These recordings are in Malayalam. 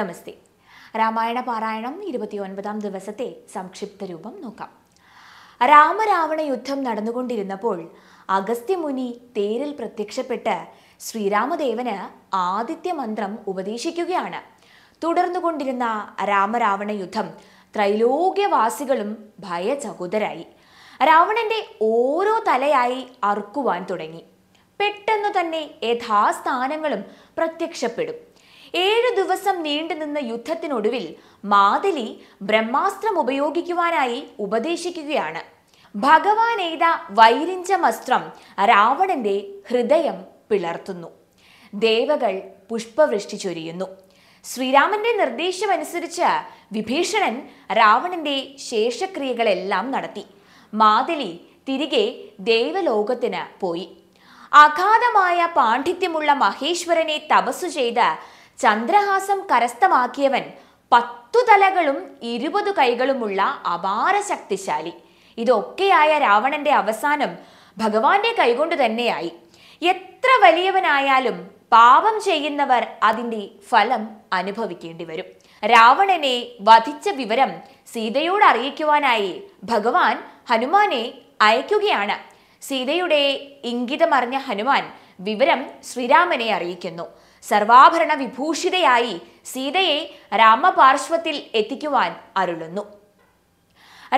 നമസ്തേ രാമായണ പാരായണം ഒൻപതാം ദിവസത്തെ സംക്ഷിപ്ത രൂപം നോക്കാം രാമരാവണ യുദ്ധം നടന്നുകൊണ്ടിരുന്നപ്പോൾ അഗസ്ത്യമുനി തേരിൽ പ്രത്യക്ഷപ്പെട്ട് ശ്രീരാമദേവന് ആദിത്യ മന്ത്രം ഉപദേശിക്കുകയാണ് തുടർന്നുകൊണ്ടിരുന്ന രാമരാവണ യുദ്ധം ത്രൈലോക്യവാസികളും ഭയചകുതരായി രാവണന്റെ ഓരോ തലയായി അറുക്കുവാൻ തുടങ്ങി പെട്ടെന്ന് തന്നെ യഥാസ്ഥാനങ്ങളും പ്രത്യക്ഷപ്പെടും ഏഴു ദിവസം നീണ്ടുനിന്ന യുദ്ധത്തിനൊടുവിൽ മാതലി ബ്രഹ്മാസ്ത്രം ഉപയോഗിക്കുവാനായി ഉപദേശിക്കുകയാണ് ഭഗവാൻ എയ്ത വൈരിഞ്ചമസ്ത്രം രാവണന്റെ ഹൃദയം പിളർത്തുന്നു ദേവകൾ പുഷ്പവൃഷ്ടി ചൊരിയുന്നു ശ്രീരാമന്റെ നിർദ്ദേശമനുസരിച്ച് വിഭീഷണൻ രാവണന്റെ ശേഷക്രിയകളെല്ലാം നടത്തി മാതലി തിരികെ ദേവലോകത്തിന് പോയി അഗാധമായ പാണ്ഡിത്യമുള്ള മഹേശ്വരനെ തപസ്സു ചെയ്ത് ചന്ദ്രഹാസം കരസ്ഥമാക്കിയവൻ പത്തു തലകളും ഇരുപത് കൈകളുമുള്ള അപാര ശക്തിശാലി ഇതൊക്കെയായ രാവണന്റെ അവസാനം ഭഗവാന്റെ കൈകൊണ്ട് തന്നെയായി എത്ര വലിയവനായാലും പാപം ചെയ്യുന്നവർ അതിൻ്റെ ഫലം അനുഭവിക്കേണ്ടി വരും രാവണനെ വധിച്ച വിവരം സീതയോട് അറിയിക്കുവാനായി ഭഗവാൻ ഹനുമാനെ അയക്കുകയാണ് സീതയുടെ ഇംഗിതമറിഞ്ഞ ഹനുമാൻ വിവരം ശ്രീരാമനെ അറിയിക്കുന്നു സർവാഭരണ വിഭൂഷിതയായി സീതയെ രാമപാർശ്വത്തിൽ എത്തിക്കുവാൻ അരുളുന്നു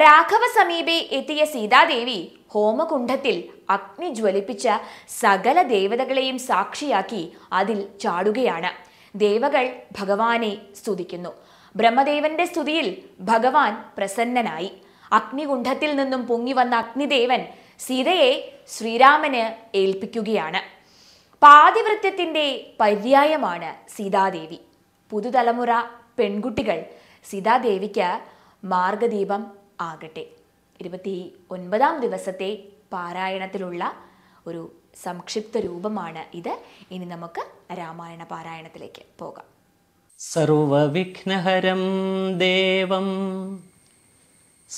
രാഘവ സമീപെ എത്തിയ സീതാദേവി ഹോമകുണ്ഠത്തിൽ അഗ്നി ജ്വലിപ്പിച്ച സകല ദേവതകളെയും സാക്ഷിയാക്കി അതിൽ ചാടുകയാണ് ദേവകൾ ഭഗവാനെ സ്തുതിക്കുന്നു ബ്രഹ്മദേവന്റെ സ്തുതിയിൽ ഭഗവാൻ പ്രസന്നനായി അഗ്നികുണ്ഠത്തിൽ നിന്നും പൊങ്ങി വന്ന അഗ്നിദേവൻ സീതയെ ശ്രീരാമന് ഏൽപ്പിക്കുകയാണ് പാതിവൃത്യത്തിൻ്റെ പര്യായമാണ് സീതാദേവി പുതുതലമുറ പെൺകുട്ടികൾ സീതാദേവിക്ക് മാർഗദീപം ആകട്ടെ ഇരുപത്തി ഒൻപതാം ദിവസത്തെ പാരായണത്തിലുള്ള ഒരു സംക്ഷിപ്ത രൂപമാണ് ഇത് ഇനി നമുക്ക് രാമായണ പാരായണത്തിലേക്ക് പോകാം സർവവിഘ്നഹരം ദേവം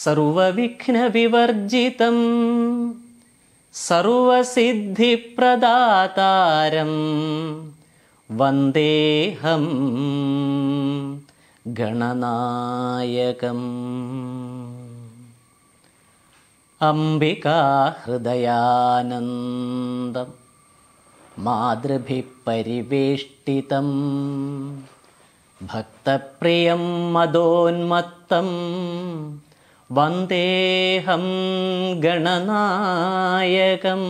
സർവവിഘ്നവിവർജിതം सर्वसिद्धिप्रदातारं वन्देहं गणनायकम् अम्बिकाहृदयानन्दं मातृभिः भक्तप्रियं मदोन्मत्तम् വന്ദേഹം ഗണനായകം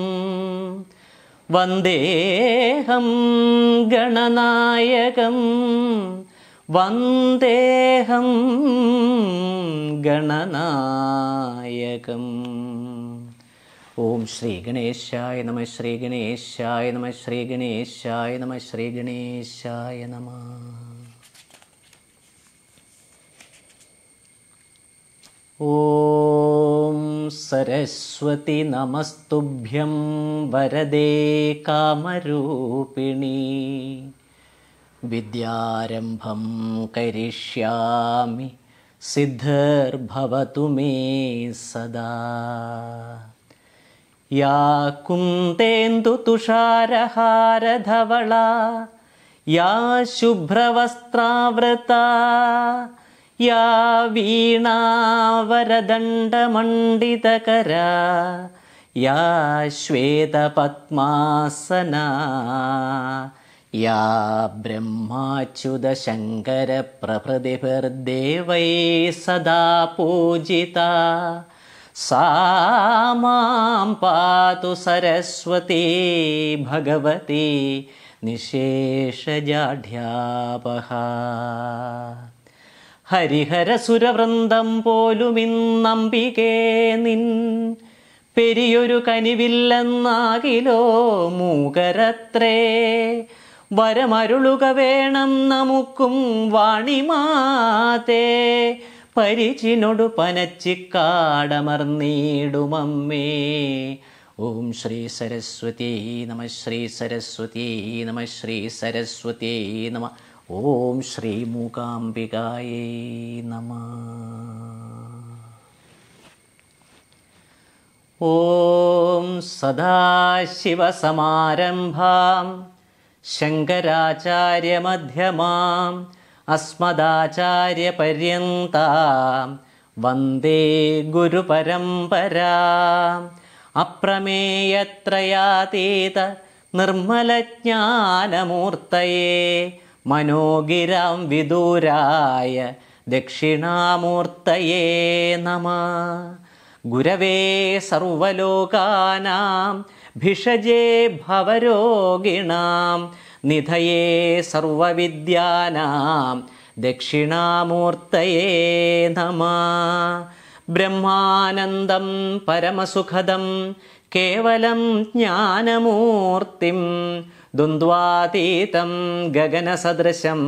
വന്ദേഹം ഗണനായകം വന്ദേഹം ഗണനായകം ഓം ശ്രീ ഗണേശായ നമ ശ്രീ ഗണേശായ നമ ശ്രീ ഗണേശായ നമ ശ്രീ ഗണേശായ നമ ॐ सरस्वति नमस्तुभ्यं वरदे कामरूपिणी विद्यारम्भं करिष्यामि सिद्धर्भवतु मे सदा या कुन्तेन्दुतुषारहारधवला या शुभ्रवस्त्रावृता या वीणा वरदण्डमण्डितकरा या श्वेतपद्मासना या ब्रह्माच्युतशङ्करप्रभृतिभिर्देवै सदा पूजिता सा मां पातु सरस्वती भगवती निशेषजाढ्यापहा ഹരിഹരസുരവൃന്ദം പോലുമിന്നമ്പികേ നിൻ പെരിയൊരു കനിവില്ലെന്നാകിലോ മൂകരത്രേ വരമരുളുക വേണം നമുക്കും വാണിമാതേ പരിചിനൊടു പനച്ചിക്കാടമർന്നീടുമമ്മേ ഓം ശ്രീ സരസ്വതി നമ ശ്രീ സരസ്വതി നമ ശ്രീ സരസ്വതി നമ ഓം ശ്രീ മൂകാംബികായേ നമ ഓം സദാശിവസമാരംഭാം ശങ്കരാചാര്യമധ്യമാം അസ്മദാചാര്യപര്യന്താം വന്ദേ ഗുരുപരംപരാ അപ്രമേയത്രയാതീത നിർമ്മലജ്ഞാനമൂർത്തയേ മനോഗിരാം വിദൂരായ ദക്ഷിണാമൂർത്തയേ നമ ഗുരവേ സർവലോകാനാം ഭിഷജേ ഭവരോഗിണാം നിധയേ സർവവിദ്യാനാം ദക്ഷിണാമൂർത്തയേ നമ ബ്രഹ്മാനന്ദം പരമസുഖദം കേവലം ജ്ഞാനമൂർത്തിം द्वन्द्वातीतं गगनसदृशं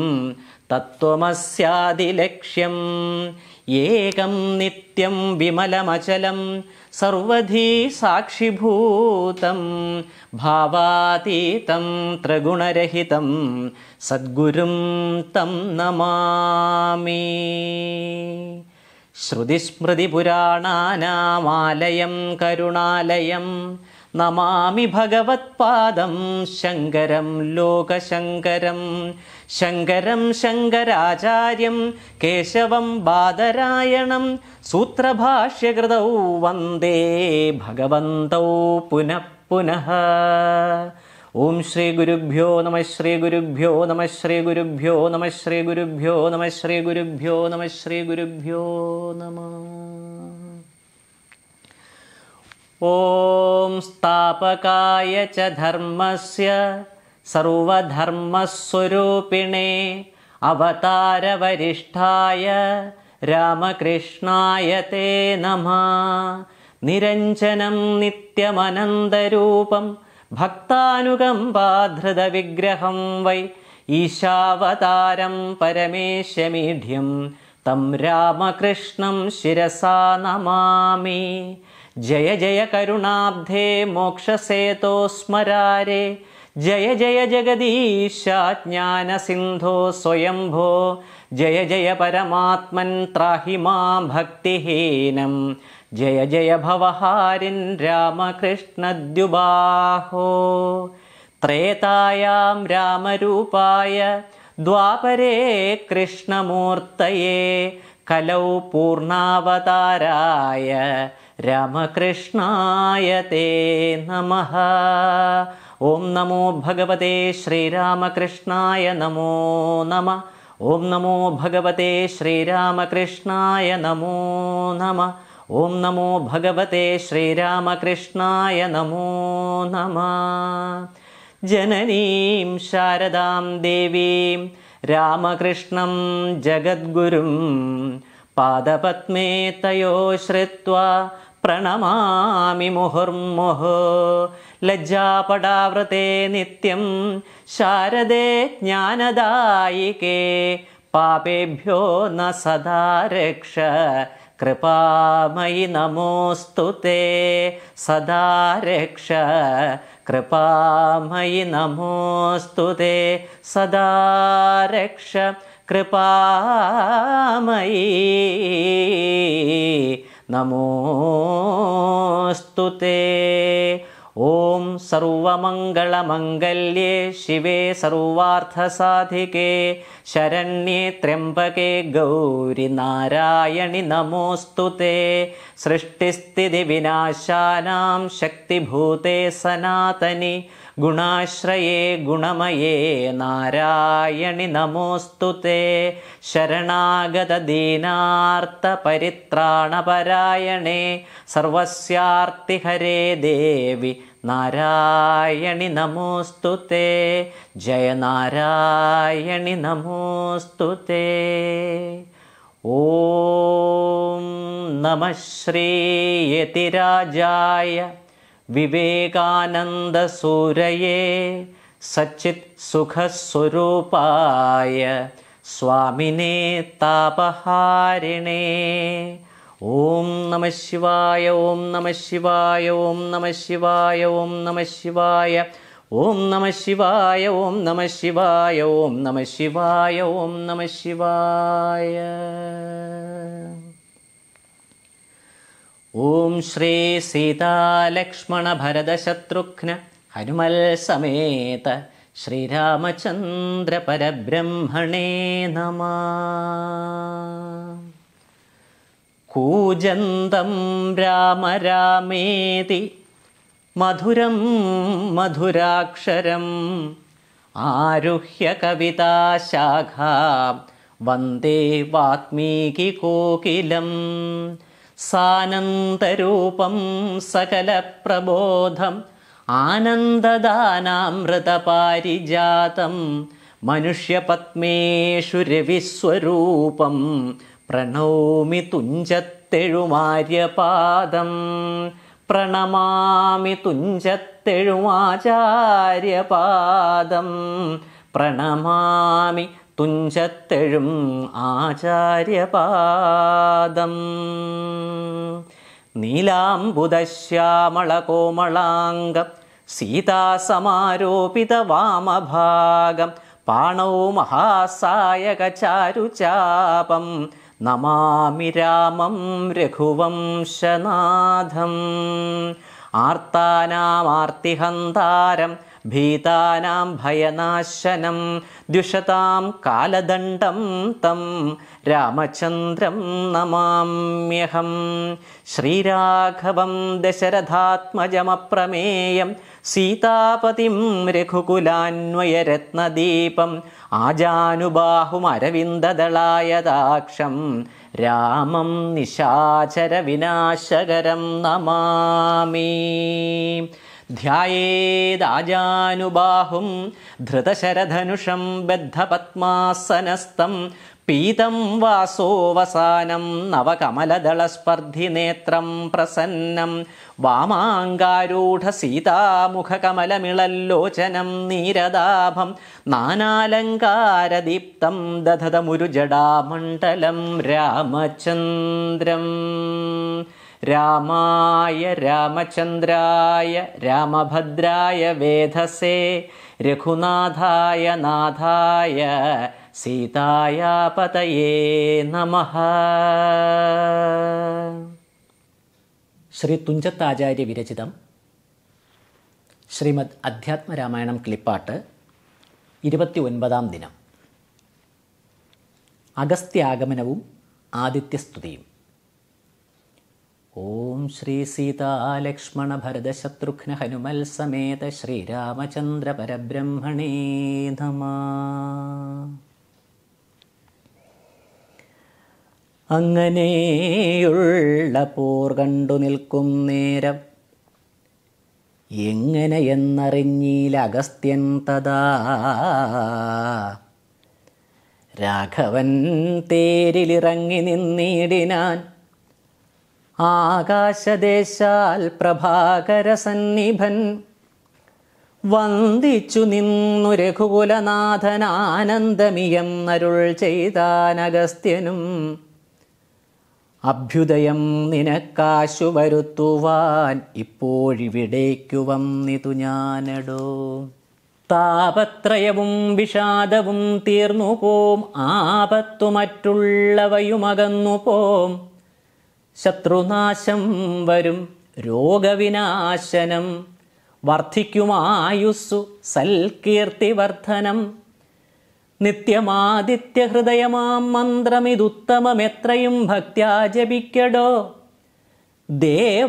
तत्त्वमस्यादिलक्ष्यम् एकं नित्यं विमलमचलं सर्वधी साक्षिभूतं भावातीतं त्रिगुणरहितं सद्गुरुं तं नमामि श्रुतिस्मृतिपुराणानामालयं करुणालयम् നമാമി ഭഗവത്പാദം ശങ്കരം ലോകശങ്കരം ശങ്കരം ശങ്കരാചാര്യം കേശവം ബാദരായണം സൂത്രഭാഷ്യകൃതൗ വന്ദേ ഭഗവന്തൗ പുനഃ പുനഃ ഓം ശ്രീ ഗുരുഭ്യോ നമ ശ്രീ ഗുരുഭ്യോ നമ ശ്രീ ഗുരുഭ്യോ നമ ശ്രീ ഗുരുഭ്യോ നമ ശ്രീ ഗുരുഭ്യോ നമ ശ്രീ ഗുരുഭ്യോ നമ ॐ स्थापकाय च धर्मस्य सर्वधर्मस्वरूपिणे अवतारवरिष्ठाय रामकृष्णाय ते नमः निरञ्जनं नित्यमनन्दरूपं वै ईशावतारं परमेश्यमीढ्यं तं रामकृष्णं शिरसा नमामि जय जय करुणाब्धे मोक्षसेतो स्मरारे जय जय जगदीशा ज्ञानसिन्धो स्वयम्भो जय जय त्राहि माम् भक्तिहीनम् जय जय भवहारिन् रामकृष्णद्युबाहो त्रेतायाम् रामरूपाय द्वापरे कृष्णमूर्तये कलौ पूर्णावताराय रामकृष्णाय ते नमः ॐ नमो भगवते श्रीरामकृष्णाय नमो नमः ॐ नमो भगवते श्रीरामकृष्णाय नमो नमः ॐ नमो भगवते श्रीरामकृष्णाय नमो नमः जननीं शारदां देवीं रामकृष्णं जगद्गुरुम् पादपद्मे तयो श्रुत्वा प्रणमामि मुहुर्मुहो लज्जापडाव्रते नित्यं शारदे ज्ञानदायिके पापेभ्यो न सदा रक्ष कृपामयि नमोऽस्तु ते सदारक्ष रक्ष कृपामयि नमोऽस्तु ते सदारक्ष कृपामयी नमोऽस्तु ते ॐ सर्वमङ्गलमङ्गल्ये शिवे सर्वार्थसाधिके शरण्ये त्र्यम्बके गौरिनारायणि ते सृष्टिस्थितिविनाशानां शक्तिभूते सनातनि ഗുണാശ്രയേ ഗുണമയേ നാരായണി നമോസ്തു തേ ശരണാഗതദീനാർത്ഥ പരിത്രാണപരായണേ സർവസ്യാർത്തിഹരേ ദേവി നാരായണി നമോസ്തു തേ ജയനാരായണി നമോസ്തു തേ ഓം നമ ശ്രീയതിരാജായ വിവേകാനന്ദസൂരയേ സച്ചിത് സുഖസ്വരൂപായ സ്വാമിനെ താപഹാരിണേ ഓം നമ ശിവായ ഓം നമ ശിവായ ഓം നമ ശിവായ ഓം നമ ശിവായ ഓം നമ ശിവായ ഓം നമ ശിവായ ഓം നമ ശിവായ ഓം നമ ശിവായ ॐ श्री श्रीसीतालक्ष्मणभरदशत्रुघ्न हनुमल्समेत श्रीरामचन्द्रपरब्रह्मणे नमः कूजन्तं राम रामेति मधुरं मधुराक्षरम् आरुह्य कविता शाखा वन्दे वाक्मीकिकोकिलम् सानन्दरूपं सकलप्रबोधम् आनन्ददानामृतपारिजातं रविस्वरूपं प्रणौमि तुञ्जतेळुमार्यपादम् प्रणमामि तुञ्जतेळुमाचार्यपादम् प्रणमामि തുഞ്ചത്തെഴും ആചാര്യപാദം നീലാംബുദശ്യാമള കോമളാംഗം സീതാസമാരോപിത വാമഭാഗം പാണോ മഹാസായക ചാരുചാപം നമാമി രാമം രഘുവംശനാഥം ആർത്താനാമാർത്തിഹന്താരം ഭീതാനാം ഭയനാശനം ദ്വിഷതാം കാലദണ്ഡം തം രാമചന്ദ്രം നമാമ്യഹം ശ്രീരാഘവം ദശരഥാത്മജമപ്രമേയം സീതാപതിം രഘുകുലാന്വയരത്നദീപം അരവിന്ദദളായദാക്ഷം രാമം വിനാശകരം നമാമി ധ്യേദാജാനുബാഹും ധൃതശരധനുഷം ബദ്ധപത്മാസനസ്തം പീതം വാസോവസാനം നേത്രം പ്രസന്നം വാമാങ്കാരൂഢ സീതാമുഖകമലമിളല്ലോചനം നീരദാഭം നാനാലങ്കാരദീപ്തം ദധതമുരുജടാമണ്ഡലം രാമചന്ദ്രം രാമായ രാമചന്ദ്രായ രാമഭദ്രായ വേധസേ രഘുനാഥായ നാഥായ സീതായാപതയേ നമ ശ്രീ തുഞ്ചത്താചാര്യ വിരചിതം ശ്രീമദ് അധ്യാത്മരാമായണം ക്ലിപ്പാട്ട് ഇരുപത്തി ഒൻപതാം ദിനം അഗസ്ത്യാഗമനവും ആദിത്യസ്തുതിയും ഓം ശ്രീ സീതാലക്ഷ്മണ ശത്രുഘ്ന ഹനുമൽ സമേത ശ്രീരാമചന്ദ്ര പരബ്രഹ്മണേ നമ അങ്ങനെയുള്ള പോർ കണ്ടു നിൽക്കും നേരം എങ്ങനെയെന്നറിഞ്ഞീൽ അഗസ്ത്യൻ തഥാ രാഘവൻ തേരിലിറങ്ങി നിന്നിടിനാൻ ആകാശദേശാൽ പ്രഭാകര സന്നിഭൻ വന്ദിച്ചു നിന്നു രഘുകുലനാഥനാനന്ദമിയം ആനന്ദമിയം നരുൾ ചെയ്താനഗസ്ത്യനും അഭ്യുദയം നിനക്കാശു വരുത്തുവാൻ ഇപ്പോഴിവിടേക്കു വന്നിതു ഞാനടോ താപത്രയവും വിഷാദവും തീർന്നു പോം ആപത്തു മറ്റുള്ളവയുമകന്നു പോം ശത്രുനാശം വരും രോഗവിനാശനം വർദ്ധിക്കുമായുസ്സു സൽകീർത്തിവർദ്ധനം നിത്യമാദിത്യഹൃദയമാം മന്ത്രമിതുത്തമമെത്രയും ഭക്ത്യാ ജപിക്കടോ ദേവാസുരോരകചാരണ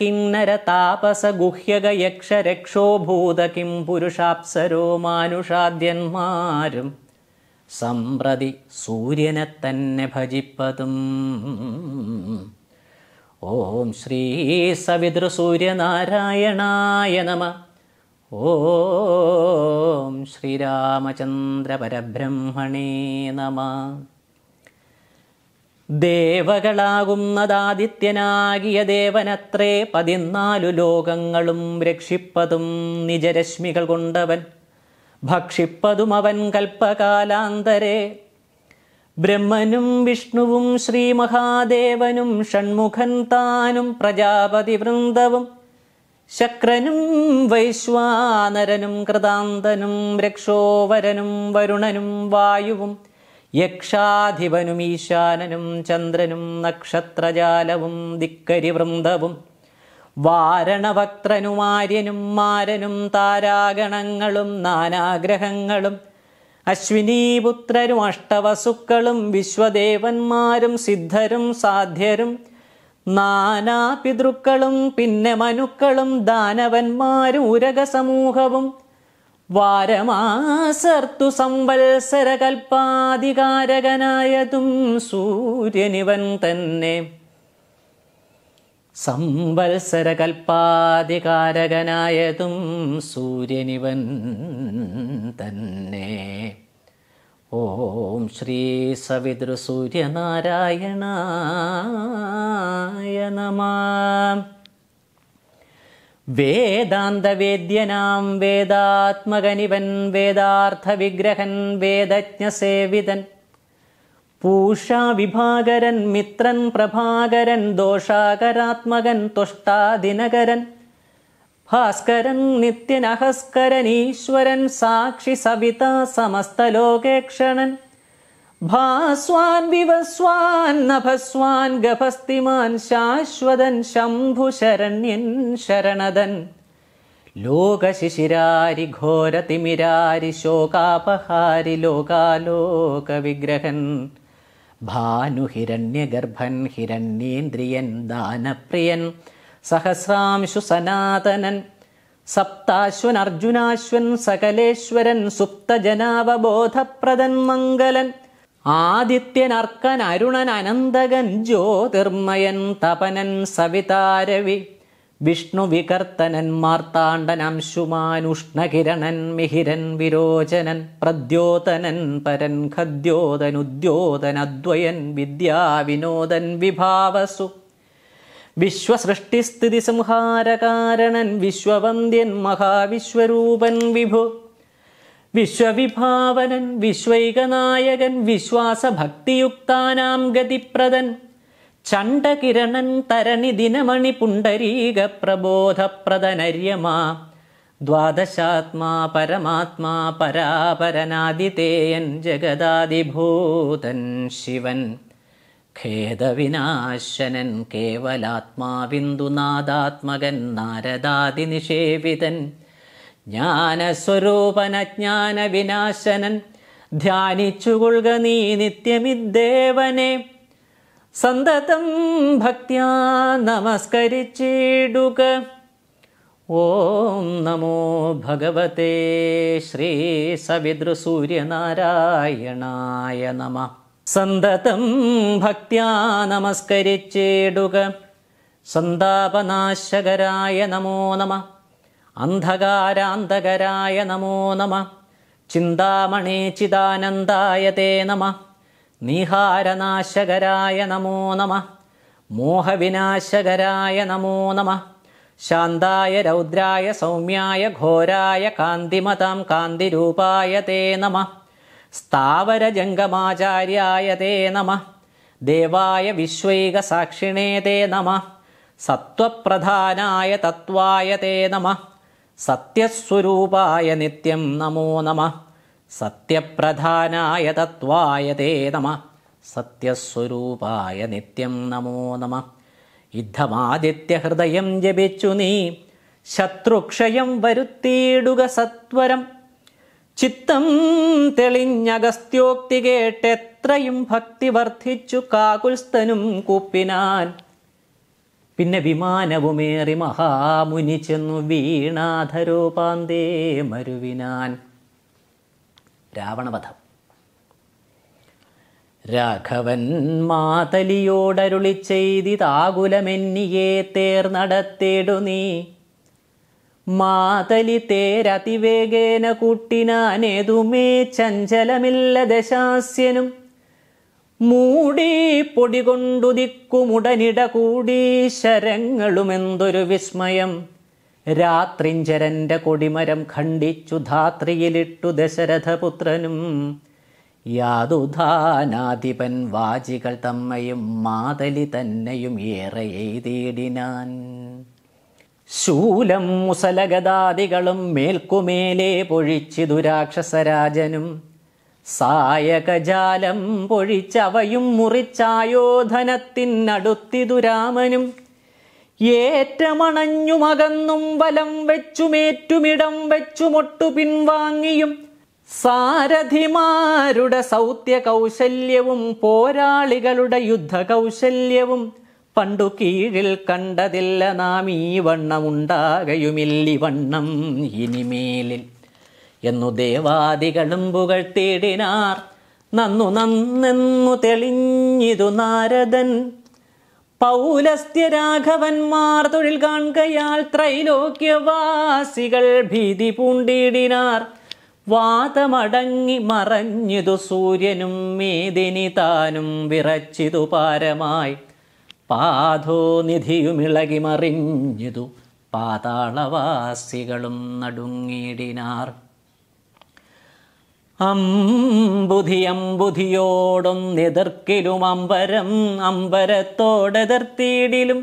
കിന്നര താപസ ഗുഹ്യക യക്ഷരക്ഷോഭൂത കിം പുരുഷാപ്സരോ മാനുഷാദ്യന്മാരും സമ്പ്രതി സൂര്യനെ തന്നെ ഭജിപ്പതും ഓം ശ്രീ സവിതൃസൂര്യനാരായണായ നമ ഓം ശ്രീരാമചന്ദ്ര പരബ്രഹ്മണേ നമ ദേവകളാകുന്നതാദിത്യനാകിയ ദേവനത്രേ പതിനാലു ലോകങ്ങളും രക്ഷിപ്പതും നിജരശ്മികൾ കൊണ്ടവൻ ഭക്ഷിപ്പതുമവൻ കൽപ്പകാലാന്തരെ ബ്രഹ്മനും വിഷ്ണുവും ശ്രീ മഹാദേവനും ഷൺമുഖൻ താനും പ്രജാപതി വൃന്ദവും ശക്രനും വൈശ്വാനരനും കൃതാന്തനും രക്ഷോവരനും വരുണനും വായുവും യക്ഷാധിപനും ഈശാനനും ചന്ദ്രനും നക്ഷത്രജാലവും ദിക്കരി വൃന്ദവും വാരണവക്രനുമാര്യനും മാരനും താരാഗണങ്ങളും നാനാഗ്രഹങ്ങളും അശ്വിനീപുത്രരും അഷ്ടവസുക്കളും വിശ്വദേവന്മാരും സിദ്ധരും സാധ്യരും നാനാ പിതൃക്കളും പിന്നെ മനുക്കളും ദാനവന്മാരും ഉരകസമൂഹവും വാരമാസർത്തു കൽപ്പാധികാരകനായതും സൂര്യനിവൻ തന്നെ സംവത്സരകൽപ്പാതികാരകനായതും സൂര്യനിവൻ തന്നെ ഓം ശ്രീ സവിതൃ സൂര്യനാരായണ വേദാന്തവേദ്യനാം വേദാത്മകനിവൻ വേദാർത്ഥവിഗ്രഹൻ വേദജ്ഞസേവിതൻ पूषा विभागरन् मित्रन् प्रभागरन् दोषाकरात्मगन् तुष्टादिनकरन् भास्करन् नित्यनहस्करनीश्वरन् साक्षि सविता समस्तलोकेक्षणन् भास्वान् विवस्वान् नभस्वान् गभस्तिमान् शाश्वतन् शम्भुशरण्यन् शरणदन् घोरतिमिरारि शोकापहारि लोकालोकविग्रहन् ഭാനുഹിരണ്യഗർഭൻ ഹിരണ്യേന്ദ്രിയൻ ദാനപ്രിയൻ സഹസ്രാംശു സനാതനൻ സപ്താശ്വൻ അർജുനാശ്വൻ സകലേശ്വരൻ സുപ്തജനാവബോധപ്രദൻ മംഗലൻ ആദിത്യൻ അർക്കൻ അരുണൻ അനന്തകൻ ജ്യോതിർമയൻ തപനൻ സവിതാരവി വിഷ്ണു വികർത്തനൻ മാർത്താണ്ഡനംശുമാനുഷ്ണകിരണൻ മിഹിരൻ വിരോചനൻ പ്രദ്യോതനൻ പരൻ ഖദ്യോതനുദ്യോതൻ അദ്വയൻ വിദ്യാവിനോദൻ വിഭാവസു വിശ്വസൃഷ്ടിസ്ഥിതി സംഹാരകാരണൻ വിശ്വവന്ദ്യൻ മഹാവിശ്വരൂപൻ വിഭു വിശ്വവിഭാവനൻ വിശ്വൈകനായകൻ വിശ്വാസഭക്തിയുക്താനാം ഗതിപ്രദൻ ചണ്ടകിരണൻ തരണി ദിനമണി പുണ്ടരീക പ്രബോധപ്രദനര്യമാ ദ്വാദശാത്മാ പരമാത്മാ പരാപരനാദിതേയൻ ജഗദാദിഭൂതൻ ശിവൻ ഖേദവിനാശനൻ കേവലാത്മാവിന്ദുനാഥാത്മകൻ നാരദാദിനിഷേവിതൻ ജ്ഞാനസ്വരൂപനജ്ഞാനവിനാശനൻ ധ്യാനിച്ചുകൊള്ളുക നീ നിത്യമിദ്ദേവനെ സന്തതം ഭക്തിയാ നമസ്കരിച്ചിടുക ഓം നമോ ഭഗവതേ ശ്രീ സവിതൃസൂര്യനാരായണായ നമ സന്തതം ഭക്തിയാ നമസ്കരിച്ചിടുക സന്താപനാശകരായ നമോ നമ അന്ധകാരാന്തകരായ നമോ നമ ചിന്താമണി ചിദാനന്ദായ തേ നമ നീഹാരനാശകരായ നമോ നമ മോഹവിനാശകരായ നമോ നമ ശാന്തായ രൗദ്രായ സൗമ്യായ ഘോരായ കാന്തിമതാം കാന്തിരൂപായ തേ നമ സ്ഥാവര ജംഗമാചാര്യായ തേ നമ ദേവായ വിശ്വൈക സാക്ഷിണേ തേ നമ സത്വപ്രധാനായ തത്വായ തേ നമ സത്യസ്വരൂപായ നിത്യം നമോ നമ സത്യപ്രധാനായ തത്വായ തേ നമ സത്യസ്വരൂപായ നിത്യം നമോ നമ ഇദ്ധമാദിത്യഹൃദയം ജപിച്ചു നീ ശത്രുക്ഷയം വരുത്തിയിടുക സത്വരം ചിത്തം തെളിഞ്ഞഗസ്ത്യോക്തി കേട്ടെത്രയും ഭക്തി വർദ്ധിച്ചു കാകുൽസ്ഥനും കൂപ്പിനാൻ പിന്നെ വിമാനവുമേറി മഹാമുനി ചെന്നു വീണാധരൂപാന്തേ മരുവിനാൻ രാവണവധം രാഘവൻ മാതലിയോടരുളി ചെയ്തിതാകുലമെന്നിയേ തേർ നടത്തേടു നീ മാതലി തേരതിവേഗേന കൂട്ടിനാനേതുമേ ചഞ്ചലമില്ല ദശാസ്യനും മൂടി പൊടികൊണ്ടുതിക്കുമുടനിട കൂടി ശരങ്ങളുമെന്തൊരു വിസ്മയം രാത്രിഞ്ചരൻ്റെ കൊടിമരം ഖണ്ഡിച്ചു ധാത്രിയിലിട്ടു ദശരഥപുത്രനും യാതുധാനാധിപൻ വാചികൾ തമ്മയും മാതലി തന്നെയും ഏറെ എഴുതിയിടിനാൻ ശൂലം മുസലഗതാദികളും മേൽക്കുമേലെ പൊഴിച്ച് ദുരാക്ഷസരാജനും സായകജാലം പൊഴിച്ചവയും മുറിച്ചായോധനത്തിനടുത്തി ദുരാമനും ഏറ്റമണഞ്ഞുമകന്നും വലം വെച്ചുമേറ്റുമിടം വെച്ചുമൊട്ടു പിൻവാങ്ങിയും സാരഥിമാരുടെ സൗത്യ കൗശല്യവും പോരാളികളുടെ യുദ്ധ കൗശല്യവും പണ്ടു കീഴിൽ കണ്ടതില്ല നാം ഈ വണ്ണമുണ്ടാകയുമില്ലി വണ്ണം ഇനിമേലിൽ എന്നു ദേവാദികളും പുകഴ്ത്തിയിടിനാർ നന്നു നന്നെന്നു തെളിഞ്ഞിതു നാരദൻ പൗലസ്ത്യരാഘവന്മാർ തൊഴിൽ കാൺകയാൽ ത്രൈലോക്യവാസികൾ ഭീതി പൂണ്ടിടിനാർ വാതമടങ്ങി മറഞ്ഞതു സൂര്യനും മേദിനി താനും വിറച്ചിതു പാരമായി പാതോ നിധിയുമിളകി മറിഞ്ഞതു പാതാളവാസികളും നടുങ്ങിയിടിനാർ അമ്പുധി നിതർക്കിലും അമ്പരം അമ്പരത്തോടെതിർത്തിയിടിലും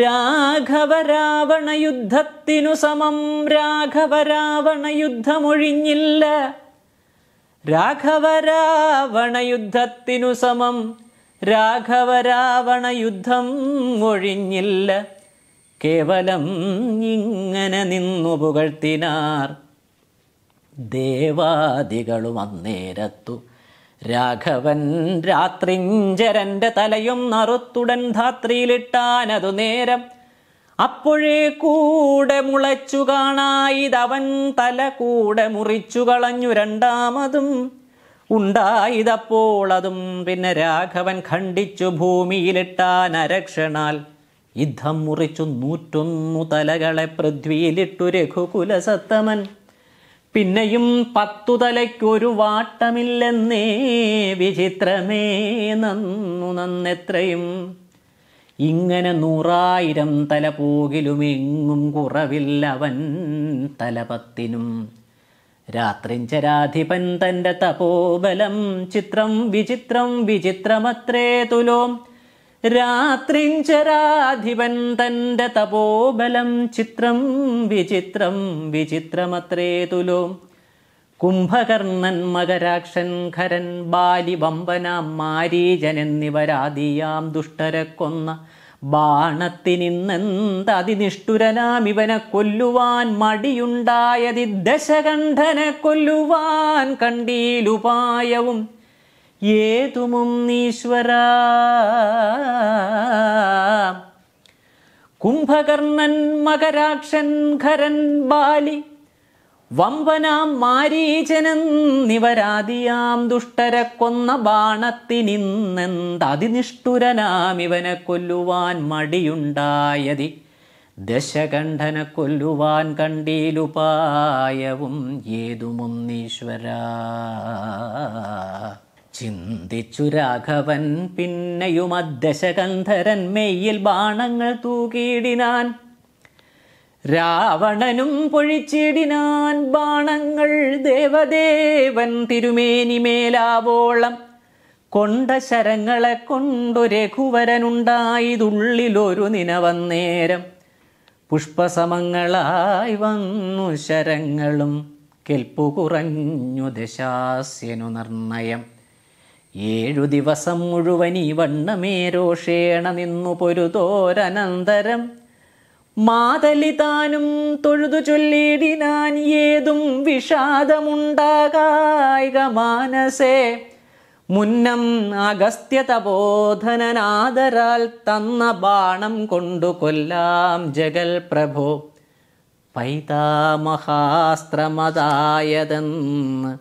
രാഘവരാവണ യുദ്ധത്തിനു സമം രാഘവരാവണ യുദ്ധമൊഴിഞ്ഞില്ല രാഘവരാവണ യുദ്ധത്തിനു സമം രാഘവരാവണ യുദ്ധം ഒഴിഞ്ഞില്ല കേവലം ഇങ്ങനെ നിന്നു പുകഴ്ത്തിനാർ ദേവാദികളും അന്നേരത്തു രാഘവൻ രാത്രിഞ്ചരൻ്റെ തലയും നറുത്തുടൻ ധാത്രിയിലിട്ടാനതു നേരം അപ്പോഴേ കൂടെ മുളച്ചു കാണായിതവൻ തല കൂടെ മുറിച്ചു കളഞ്ഞു രണ്ടാമതും ഉണ്ടായിതപ്പോൾ അതും പിന്നെ രാഘവൻ ഖണ്ഡിച്ചു ഭൂമിയിലിട്ടാൻ അരക്ഷണാൽ യുദ്ധം മുറിച്ചു നൂറ്റൊന്നു തലകളെ പൃഥ്വിയിലിട്ടു രഘുകുലസത്തമൻ പിന്നെയും പത്തു തലയ്ക്കൊരു വാട്ടമില്ലെന്നേ വിചിത്രമേ നന്നു നന്നെത്രയും ഇങ്ങനെ നൂറായിരം തല പോകിലും എങ്ങും കുറവില്ലവൻ തലപത്തിനും ചരാധിപൻ തൻ്റെ തപോബലം ചിത്രം വിചിത്രം വിചിത്രമത്രേ തുലോം രാത്രിഞ്ചരാധിപൻ തൻ്റെ തപോബലം ചിത്രം വിചിത്രം വിചിത്രമത്രേ തുലോ കുംഭകർണൻ മകരാക്ഷൻ ഖരൻ ബാലി വമ്പനാം മാരീജൻ എന്നിവരാദിയാം ദുഷ്ടരെ കൊന്ന ബാണത്തിനിന്നെന്ത് അതിനിഷ്ഠുരനാം ഇവനെ കൊല്ലുവാൻ മടിയുണ്ടായതി ദശകണ്ഠനെ കൊല്ലുവാൻ കണ്ടീലുപായവും ഏതുമും നീശ്വര കുംഭകർണൻ മകരാക്ഷൻ ഖരൻ ബാലി വമ്പനാം മാരീചനെന്നിവരാതിയാം ദുഷ്ടര കൊന്ന ബാണത്തിനിന്നെന്തതിനിഷ്ഠുരനാം ഇവനെ കൊല്ലുവാൻ മടിയുണ്ടായതി ദശകണ്ഠനെ കൊല്ലുവാൻ കണ്ടീലുപായവും ഏതുമൊന്നീശ്വരാ ചിന്തിച്ചു രാഘവൻ പിന്നെയും അദ്ദേശകന്ധരൻ മെയ്യിൽ ബാണങ്ങൾ തൂക്കിയിടിനാൻ രാവണനും പൊഴിച്ചിടിനാൻ ബാണങ്ങൾ ദേവദേവൻ മേലാവോളം കൊണ്ട ശരങ്ങളെ കൊണ്ടു രഘുവരനുണ്ടായതുള്ളിലൊരു നിനവന്നേരം പുഷ്പസമങ്ങളായി വന്നു ശരങ്ങളും കെൽപ്പു കുറഞ്ഞു ദശാസ്യനു നിർണയം ഏഴു ദിവസം മുഴുവൻ ഈ വണ്ണമേരോഷേണ നിന്നു പൊരുതോരനന്തരം മാതലി താനും തൊഴുതു ചൊല്ലിടിനാൻ ഏതും വിഷാദമുണ്ടാകായിക മാനസേ മുന്നം അഗസ്ത്യ തന്ന ബാണം കൊണ്ടു കൊല്ലാം ജഗൽ പ്രഭോ പൈതാമഹാസ്ത്രമതായതെന്ന്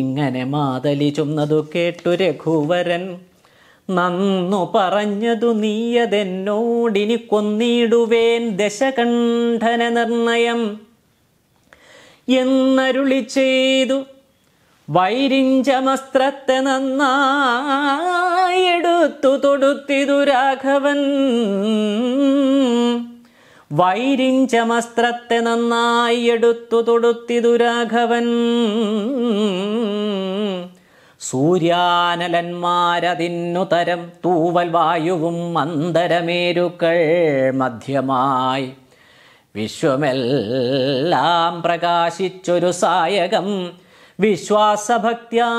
ഇങ്ങനെ മാതലി ചുന്നതു കേട്ടു രഘുവരൻ നന്നു പറഞ്ഞതു നീയതെന്നോടിനി കൊന്നിടുവേൻ ദശകണ്ഠന നിർണയം എന്നരുളി ചെയ്തു വൈരിഞ്ചമസ്ത്രത്തെ നന്നായെടുത്തു തൊടുത്തിതു രാഘവൻ വൈരിഞ്ചമസ്ത്രത്തെ നന്നായി എടുത്തു സൂര്യാനലന്മാരതിന്നു തരം തൂവൽ വായുവും മന്ദരമേരുക്കൾ മധ്യമായി വിശ്വമെല്ലാം പ്രകാശിച്ചൊരു സായകം വിശ്വാസഭക്ത്യാ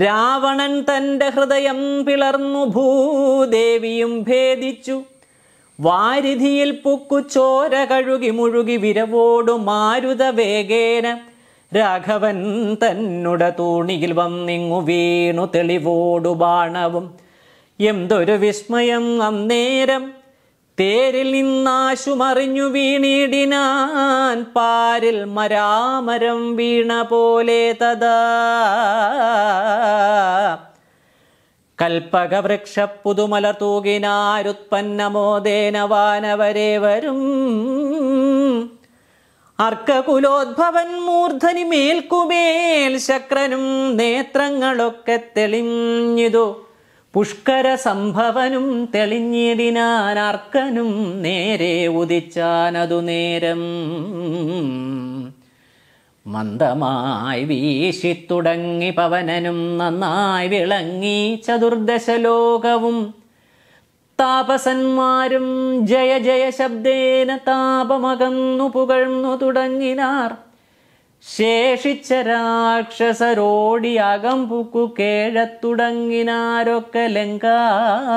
രാവണൻ തൻ്റെ ഹൃദയം പിളർന്നു ഭൂദേവിയും ഭേദിച്ചു വാരിധിയിൽ പുക്കു ചോര കഴുകി മുഴുകി വിരവോടു മാരുത വേഗേന രാഘവൻ തന്നുട തൂണിയിൽ വന്നിങ്ങു വീണു തെളിവോടു ബാണവും എന്തൊരു വിസ്മയം അന്നേരം തേരിൽ നിന്നാശുമറിഞ്ഞു വീണിടിനാൻ പാരിൽ മരാമരം വീണ പോലെ തഥാ കൽപ്പകവൃക്ഷ പുതുമല തൂകിനാരുത്പന്നമോദേന വാനവരെ വരും അർക്കകുലോദ്ഭവൻ മൂർധനി മേൽക്കുമേൽ ശക്രനും നേത്രങ്ങളൊക്കെ തെളിഞ്ഞിതു പുഷ്കര സംഭവനും തെളിഞ്ഞിടിനാർക്കനും നേരെ ഉദിച്ചാനതു നേരം മന്ദമായി വീശിത്തുടങ്ങി പവനനും നന്നായി വിളങ്ങി ചതുർദശലോകവും താപസന്മാരും ജയ ജയ ശബ്ദേന താപമകന്നു പുകഴ്ന്നു തുടങ്ങിനാർ ശേഷിച്ച രാക്ഷസരോടിയകം പുക്കു കേഴത്തുടങ്ങിനാരൊക്കെ ലങ്കാപുരേ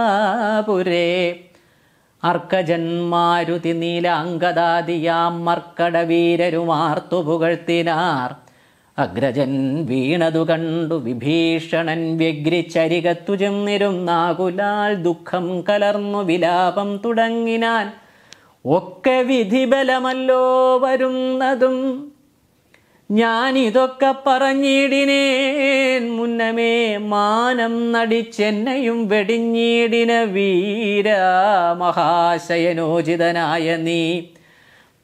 അർക്കജന്മാരുതി നീല നീലാംഗദാദിയാം മർക്കടവീരരുമാർത്തു പുകഴ്ത്തിനാർ അഗ്രജൻ വീണതു കണ്ടു വിഭീഷണൻ വ്യഗ്രിച്ചരികത്തു ചെന്നിരുന്നാകുലാൽ ദുഃഖം കലർന്നു വിലാപം തുടങ്ങിനാൻ ഒക്കെ വിധിബലമല്ലോ വരുന്നതും ഞാനിതൊക്കെ പറഞ്ഞിടിനേൻ മുന്നമേ മാനം നടിച്ചെന്നയും വെടിഞ്ഞിടിന വീര മഹാശയനോചിതനായ നീ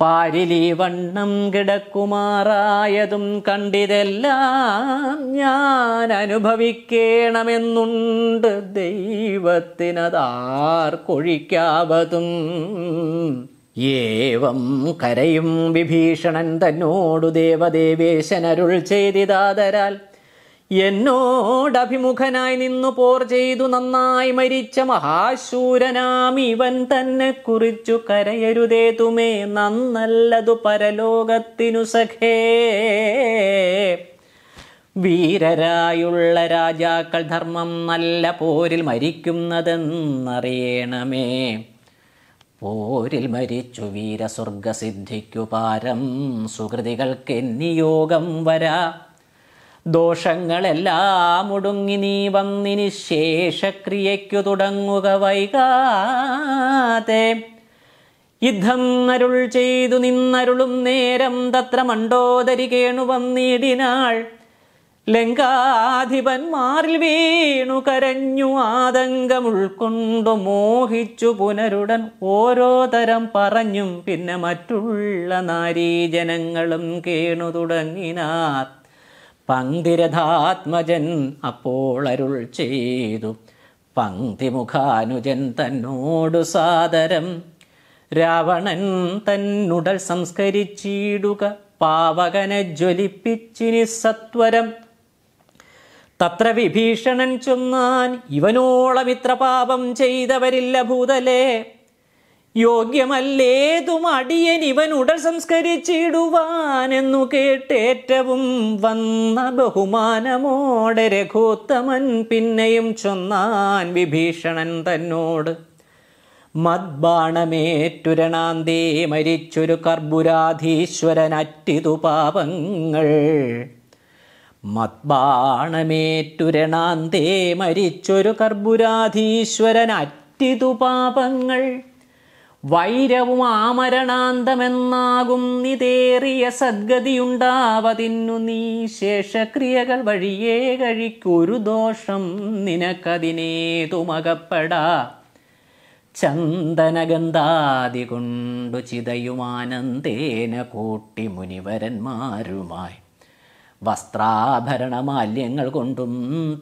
പാരിലി വണ്ണം കിടക്കുമാറായതും കണ്ടിതെല്ലാം ഞാൻ അനുഭവിക്കണമെന്നുണ്ട് കൊഴിക്കാവതും ഏവം കരയും വിഭീഷണൻ തന്നോടു ദേവദേവേശനരുൾ ചെയ്തിതാതരാൽ എന്നോടഭിമുഖനായി നിന്നു പോർ ചെയ്തു നന്നായി മരിച്ച മഹാശൂരനാം ഇവൻ തന്നെ കുറിച്ചു കരയരുതേ തുമേ നന്നല്ലതു പരലോകത്തിനു സഖേ വീരരായുള്ള രാജാക്കൾ ധർമ്മം നല്ല പോരിൽ മരിക്കുന്നതെന്നറിയണമേ പോരിൽ മരിച്ചു വീരസ്വർഗസിദ്ധിക്കു പാരം സുഹൃതികൾക്ക് നിയോഗം വരാ ദോഷങ്ങളെല്ലാം ഒടുങ്ങി നീ വന്നിനി ശേഷക്രിയയ്ക്കു തുടങ്ങുക വൈകാതെ യുദ്ധം അരുൾ ചെയ്തു നിന്നരുളും നേരം തത്ര മണ്ടോദരി കേണു വന്നിടിനാൾ ലങ്കാധിപന്മാരിൽ വീണു കരഞ്ഞു ആതങ്കം ഉൾക്കൊണ്ടു മോഹിച്ചു പുനരുടൻ ഓരോ തരം പറഞ്ഞും പിന്നെ മറ്റുള്ള നാരീജനങ്ങളും കേണു തുടങ്ങിനാ പങ്ക്തിരഥാത്മജൻ അപ്പോൾ അരുൾ ചെയ്തു പങ്ക്തിമുഖാനുജൻ തന്നോടു സാദരം രാവണൻ തന്നുടൽ സംസ്കരിച്ചിടുക പാവകനെ ജ്വലിപ്പിച്ചിനി സത്വരം തത്ര വിഭീഷണൻ ചൊന്നാൻ ഇവനോളമിത്ര പാപം ചെയ്തവരില്ല ഭൂതലേ യോഗ്യമല്ലേതും അടിയൻ ഇവൻ ഉടൽ സംസ്കരിച്ചിടുവാനെന്നു കേട്ടേറ്റവും വന്ന ബഹുമാനമോടെ രഘോത്തമൻ പിന്നെയും ചൊന്നാൻ വിഭീഷണൻ തന്നോട് മദ്ബാണമേറ്റുരണാന്തേ മരിച്ചൊരു കർബുരാധീശ്വരനറ്റിതു പാപങ്ങൾ മത്ബാണമേറ്റുരണാന്തേ മരിച്ചൊരു കർപ്പുരാധീശ്വരൻ അറ്റിതു പാപങ്ങൾ വൈരവും ആമരണാന്തമെന്നാകും നിതേറിയ സദ്ഗതിയുണ്ടാവതിന്നു നീ ശേഷക്രിയകൾ വഴിയേ കഴിക്കൊരു ദോഷം നിനക്കതിനേതുമകപ്പെടാ ചന്ദനഗന്ധാതി കൊണ്ടു ചിതയുമാനന്ദേന കൂട്ടി മുനിവരന്മാരുമായി വസ്ത്രാഭരണമാല്യങ്ങൾ കൊണ്ടും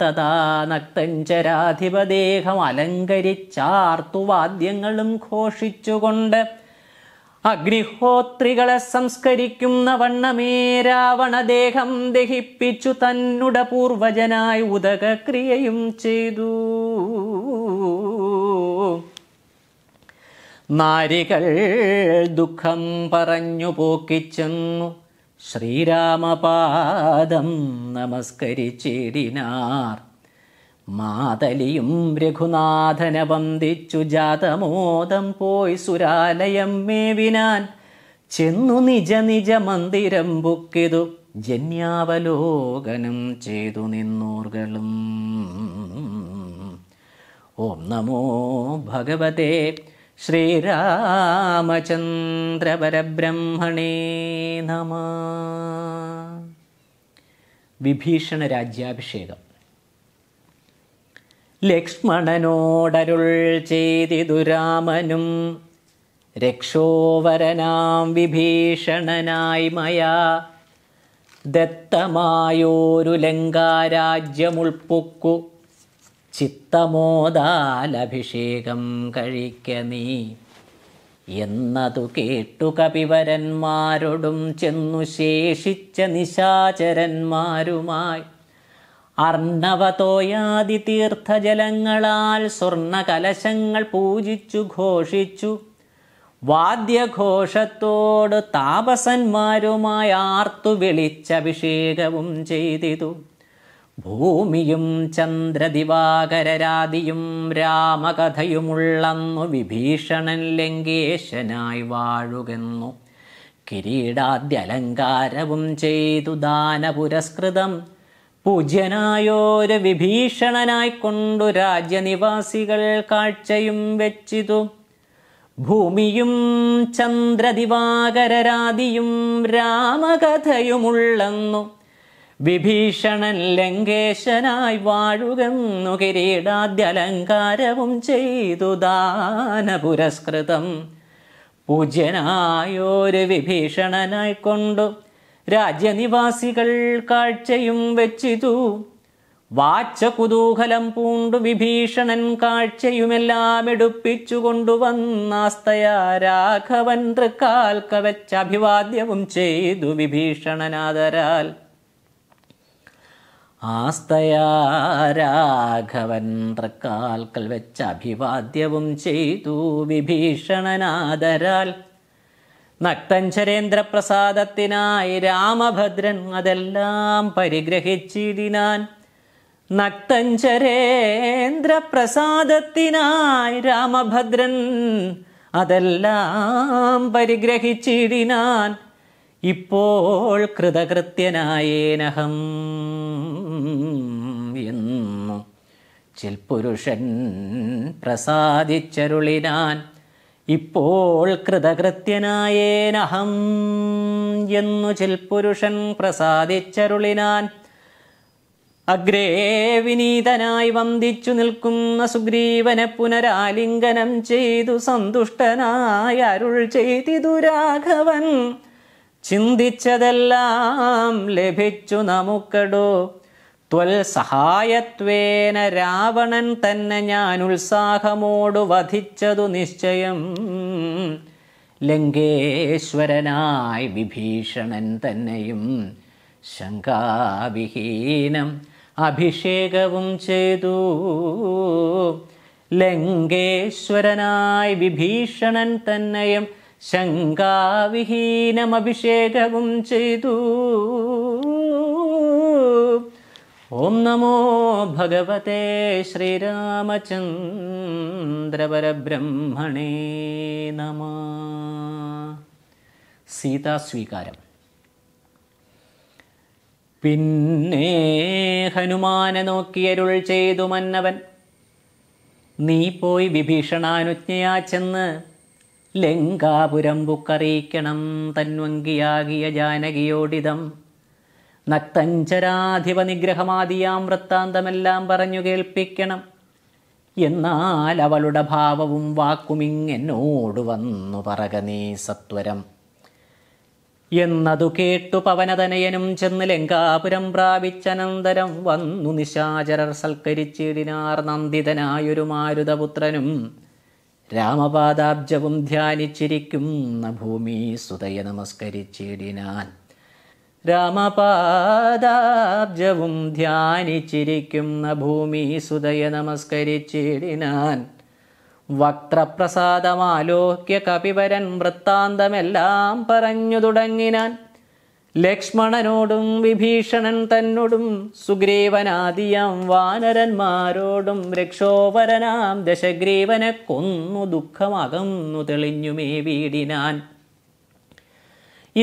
തഥാ നക്തഞ്ചരാധിപദേഹം അലങ്കരിച്ചാർത്തുവാദ്യങ്ങളും ഘോഷിച്ചുകൊണ്ട് അഗ്നിഹോത്രികളെ സംസ്കരിക്കുന്ന വണ്ണമേ രാവണദേഹം ദഹിപ്പിച്ചു തന്നുട പൂർവജനായി ഉദകക്രിയയും ചെയ്തു നാരികൾ ദുഃഖം പറഞ്ഞു പോക്കിച്ചെന്നു ശ്രീരാമപാദം നമസ്കരിച്ചിടിനാർ മാതലിയും രഘുനാഥന വന്ദിച്ചു ജാതമോദം പോയി സുരാലയം മേവിനാൻ ചെന്നു നിജ നിജ മന്ദിരം ബുക്കിതു ജന്യാവലോകനം ചെയ്തു നിന്നോർകളും ഓം നമോ ഭഗവതേ ശ്രീരാമചന്ദ്ര ചന്ദ്രപരബ്രഹ്മണേ നമ വിഭീഷണ രാജ്യാഭിഷേകം ലക്ഷ്മണനോടരുൾ ചെയ്തിതു രാമനും രക്ഷോവരനാം വിഭീഷണനായി മയാ ദത്തമായോരു ലങ്കാരാജ്യമുൾപ്പൊക്കു ചിത്തമോദാലഭിഷേകം കഴിക്ക നീ എന്നതു കേട്ടു കപിവരന്മാരോടും ചെന്നു ശേഷിച്ച നിശാചരന്മാരുമായി അർണവതോയാദി തീർത്ഥജലങ്ങളാൽ സ്വർണകലശങ്ങൾ പൂജിച്ചു ഘോഷിച്ചു വാദ്യഘോഷത്തോട് താപസന്മാരുമായി ആർത്തു വിളിച്ചഭിഷേകവും ചെയ്തിതു ഭൂമിയും ചന്ദ്രദിവാകരരാതിയും രാമകഥയുമുള്ളന്നു വിഭീഷണൻ ലങ്കേശനായി വാഴുകെന്നു കിരീടാദ്യലങ്കാരവും ചെയ്തു ദാനപുരസ്കൃതം പൂജ്യനായോര് വിഭീഷണനായിക്കൊണ്ടു രാജ്യനിവാസികൾ കാഴ്ചയും വെച്ചിതു ഭൂമിയും ചന്ദ്രദിവാകരരാതിയും രാമകഥയുമുള്ളന്നു വിഭീഷണൻ ലങ്കേശനായി വാഴുകെന്നു കിരീടാദ്യലങ്കാരവും ചെയ്തു ദാന പുരസ്കൃതം പൂജ്യനായോര് വിഭീഷണനായി കൊണ്ടു രാജ്യനിവാസികൾ കാഴ്ചയും വെച്ചിതു വാച്ച കുതൂഹലം പൂണ്ടു വിഭീഷണൻ കാഴ്ചയുമെല്ലാം എടുപ്പിച്ചു കൊണ്ടുവന്നാസ്തയ രാഘവൻ തൃക്കാൽക്ക വെച്ച് അഭിവാദ്യവും ചെയ്തു വിഭീഷണനാദരാൽ രാഘവൻ തൃക്കാൽക്കൽ വെച്ച് അഭിവാദ്യവും ചെയ്തു വിഭീഷണനാദരാൽ നക്തഞ്ചരേന്ദ്രപ്രസാദത്തിനായി രാമഭദ്രൻ അതെല്ലാം പരിഗ്രഹിച്ചിടിനാൻ നക്തഞ്ചരേന്ദ്രപ്രസാദത്തിനായി രാമഭദ്രൻ അതെല്ലാം പരിഗ്രഹിച്ചിടിനാൻ ഇപ്പോൾ കൃതകൃത്യനായേനഹം എന്നു ചിൽപുരുഷൻ പ്രസാദിച്ചരുളിനാൻ ഇപ്പോൾ കൃതകൃത്യനായേനഹം എന്നു ചിൽപുരുഷൻ പ്രസാദിച്ചരുളിനാൻ അഗ്രേ വിനീതനായി വന്ദിച്ചു നിൽക്കുന്ന സുഗ്രീവനെ പുനരാലിംഗനം ചെയ്തു സന്തുഷ്ടനായ അരുൾ ചെയ്തി ദുരാഘവൻ ചിന്തിച്ചതെല്ലാം ലഭിച്ചു നമുക്കടോ ത്വൽ സഹായത്വേന രാവണൻ തന്നെ ഞാൻ ഉത്സാഹമോടു വധിച്ചതു നിശ്ചയം ലങ്കേശ്വരനായി വിഭീഷണൻ തന്നെയും ശങ്കാവിഹീനം അഭിഷേകവും ചെയ്തു ലങ്കേശ്വരനായി വിഭീഷണൻ തന്നെയും ശങ്കാവിഹീനം അഭിഷേകവും ചെയ്തു ഓം നമോ ഭഗവത്തെ ശ്രീരാമചന്ദ്രപരബ്രഹ്മണേ നമ സീതാസ്വീകാരം പിന്നെ ഹനുമാനെ നോക്കിയരുൾ ചെയ്തു മന്നവൻ നീ പോയി വിഭീഷണാനുജ്ഞയാ ചെന്ന് ലങ്കാപുരം ബുക്കറിയിക്കണം തന്വങ്കിയാകിയ ജാനകിയോടിതം നക്തഞ്ചരാധിപ നിഗ്രഹമാദിയാം വൃത്താന്തമെല്ലാം പറഞ്ഞു കേൾപ്പിക്കണം എന്നാൽ അവളുടെ ഭാവവും വാക്കുമിങ്ങെന്നോട് വന്നു പറക നീ സത്വരം എന്നതു കേട്ടു പവനതനയനും ചെന്ന് ലങ്കാപുരം പ്രാപിച്ചനന്തരം വന്നു നിശാചരർ സൽക്കരിച്ചിടിനാർ നന്ദിതനായൊരു മാരുതപുത്രനും രാമപാദാബ്ജവും ധ്യാനിച്ചിരിക്കും ഭൂമി സുതയ നമസ്കരിച്ചിടിനാൻ രാമപാദാബ്ജവും ധ്യാനിച്ചിരിക്കുന്ന ഭൂമി സുതയെ നമസ്കരിച്ചിടിനാൻ വക്രപ്രസാദമാലോക്യ കപിവരൻ വൃത്താന്തമെല്ലാം പറഞ്ഞു തുടങ്ങിനാൻ ലക്ഷ്മണനോടും വിഭീഷണൻ തന്നോടും സുഗ്രീവനാദിയാം വാനരന്മാരോടും രക്ഷോവരനാം ദശഗ്രീവനെ കൊന്നു ദുഃഖമകന്നു തെളിഞ്ഞുമേ വീടിനാൻ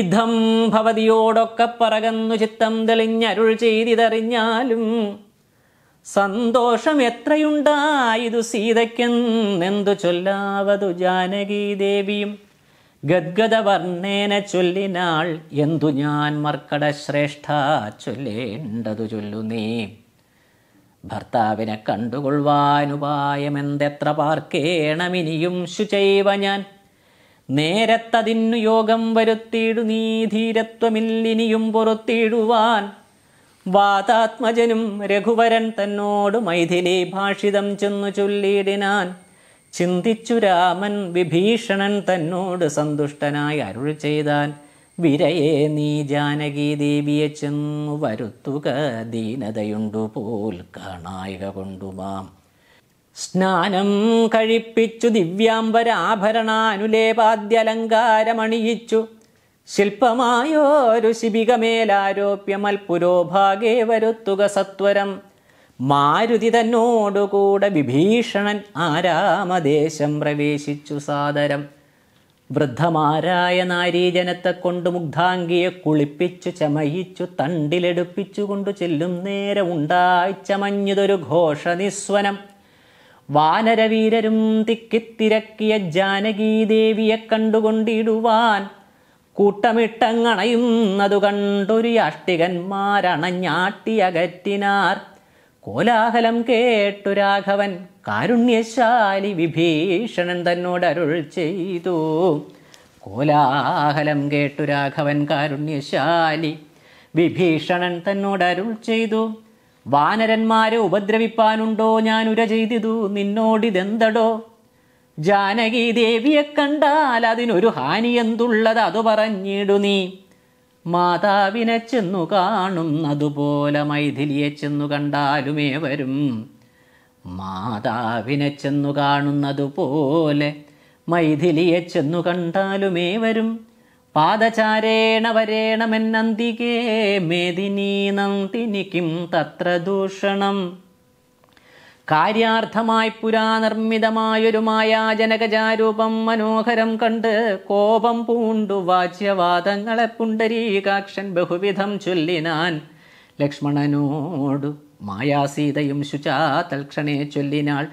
ഇദ്ധം ഭവതിയോടൊക്കെ പറകന്നു ചിത്തം തെളിഞ്ഞരുൾ ചെയ്തിതറിഞ്ഞാലും സന്തോഷം എത്രയുണ്ടായതു സീതയ്ക്കെന്നെന്തു ചൊല്ലാവതു ജാനകി ഗദ്ഗത വർണ്ണേന ചൊല്ലിനാൾ എന്തു ഞാൻ ശ്രേഷ്ഠ ചൊല്ലേണ്ടതു നീ ഭർത്താവിനെ കണ്ടുകൊള്ളുവാനുപായമെന്തെത്ര പാർക്കേണമിനിയും ശുചൈവ ഞാൻ നേരത്തതിന്നു യോഗം വരുത്തിയിടു നീധീരത്വമില്ലിനിയും ധീരത്വമില്ലിനിയും പുറത്തിടുവാൻ വാതാത്മജനും രഘുവരൻ തന്നോട് മൈഥിലി ഭാഷിതം ചെന്നു ചൊല്ലിയിടിനാൻ ചിന്തിച്ചു രാമൻ വിഭീഷണൻ തന്നോട് സന്തുഷ്ടനായി അരുൾ ചെയ്താൻ വിരയെ നീ ജാനകി ദേവിയെ ചെന്നു വരുത്തുക ദീനതയുണ്ടു പോൽ കാണായിക കൊണ്ടുമാം സ്നാനം കഴിപ്പിച്ചു ദിവ്യാംബരാഭരണാനുലേപാദ്യലങ്കാരമണിയിച്ചു ശില്പമായോരു ശിബികമേലാരോപ്യമൽപുരോഭാഗേ വരുത്തുക സത്വരം മാരുതി തന്നോടുകൂടെ വിഭീഷണൻ ആരാമദേശം പ്രവേശിച്ചു സാദരം വൃദ്ധമാരായ നാരീജനത്തെ കൊണ്ട് മുഗ്ധാംഗിയെ കുളിപ്പിച്ചു ചമയിച്ചു തണ്ടിലെടുപ്പിച്ചു കൊണ്ടു ചെല്ലും നേരം ഉണ്ടായി ചമഞ്ഞതൊരു ഘോഷനിസ്വനം വാനരവീരരും തിക്കിത്തിരക്കിയ ജാനകീദേവിയെ കണ്ടുകൊണ്ടിടുവാൻ കൂട്ടമിട്ടങ്ങണയുന്നതു കണ്ടൊരു യാഷ്ടികന്മാരണഞ്ഞാട്ടിയകറ്റിനാർ കോലാഹലം കേട്ടു രാഘവൻ കാരുണ്യശാലി വിഭീഷണൻ തന്നോട് അരുൾ ചെയ്തു കോലാഹലം കേട്ടു രാഘവൻ കാരുണ്യശാലി വിഭീഷണൻ തന്നോട് അരുൾ ചെയ്തു വാനരന്മാരെ ഉപദ്രവിപ്പാനുണ്ടോ ഞാൻ ഉര ചെയ്തിതു നിന്നോടിതെന്തടോ ജാനകി ദേവിയെ കണ്ടാൽ അതിനൊരു ഹാനി എന്തുള്ളത് അതു പറഞ്ഞിടു നീ മാതാവിനെ ചെന്നു കാണുന്നതുപോലെ മൈഥിലിയെ ചെന്നു കണ്ടാലുമേ വരും മാതാവിനെ ചെന്നു കാണുന്നതുപോലെ മൈഥിലിയെ ചെന്നു കണ്ടാലുമേ വരും പാദചാരേണ വരേണമെന്നന്തികേ മേദിനി നന്ദിനി തത്ര ദൂഷണം കാര്യാർത്ഥമായി പുരാ നിർമ്മിതമായൊരു മായാജനകജാരൂപം മനോഹരം കണ്ട് കോപം പൂണ്ടു വാച്യവാദങ്ങളെ പുണ്ടരീകാക്ഷൻ ബഹുവിധം ചൊല്ലിനാൻ ലക്ഷ്മണനോടു മായാസീതയും ശുചാ തൽക്ഷണേ ചൊല്ലിനാൾ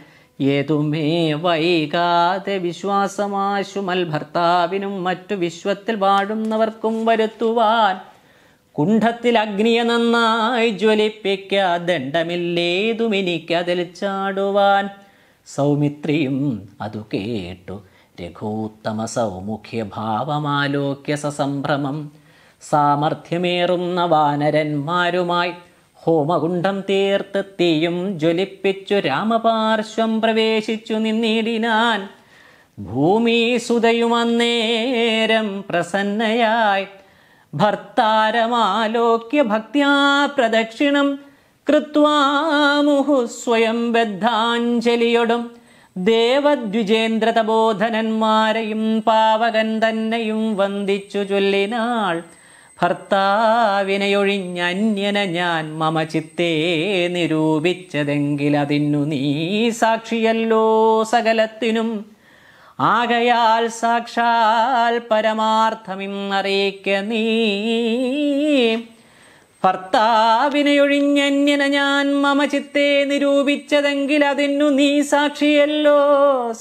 ഏതുമേ വൈകാതെ വിശ്വാസമാശുമൽ ഭർത്താവിനും മറ്റു വിശ്വത്തിൽ വാഴുന്നവർക്കും വരുത്തുവാൻ കുണ്ഠത്തിൽ അഗ്നിയെ നന്നായി ജ്വലിപ്പിക്കാ ജ്വലിപ്പിക്ക ദണ്ഡമില്ലേതുമിനിക്കതിൽ ചാടുവാൻ സൗമിത്രിയും അതു കേട്ടു രഘൂത്തമ സൗമുഖ്യ ഭാവമാലോക്യ സസംഭ്രമം സാമർഥ്യമേറുന്ന വാനരന്മാരുമായി ഹോമകുണ്ഠം തീർത്ത് തീയും ജ്വലിപ്പിച്ചു രാമപാർശ്വം പ്രവേശിച്ചു നിന്നിടിനാൻ ഭൂമി സുതയുമന്നേരം പ്രസന്നയായി ഭർത്താരമാലോക്യ ഭക്യാ പ്രദക്ഷിണം കൃത്വാമുഹു സ്വയം ബദ്ധാഞ്ജലിയൊടും ദേവദ്വിജേന്ദ്ര തബോധനന്മാരെയും പാവകൻ തന്നെയും വന്ദിച്ചു ചൊല്ലിനാൾ ഭർത്താവിനെയൊഴിഞ്ഞ അന്യന ഞാൻ മമ ചിത്തേ നിരൂപിച്ചതെങ്കിൽ അതിനു നീ സാക്ഷിയല്ലോ സകലത്തിനും ആകയാൽ സാക്ഷാൽ പരമാർത്ഥമിം അറിയിക്ക നീ ഭർത്താവിനെയൊഴിഞ്ഞന്യന ഞാൻ മമ ചിത്തേ നിരൂപിച്ചതെങ്കിൽ അതിനു നീ സാക്ഷിയല്ലോ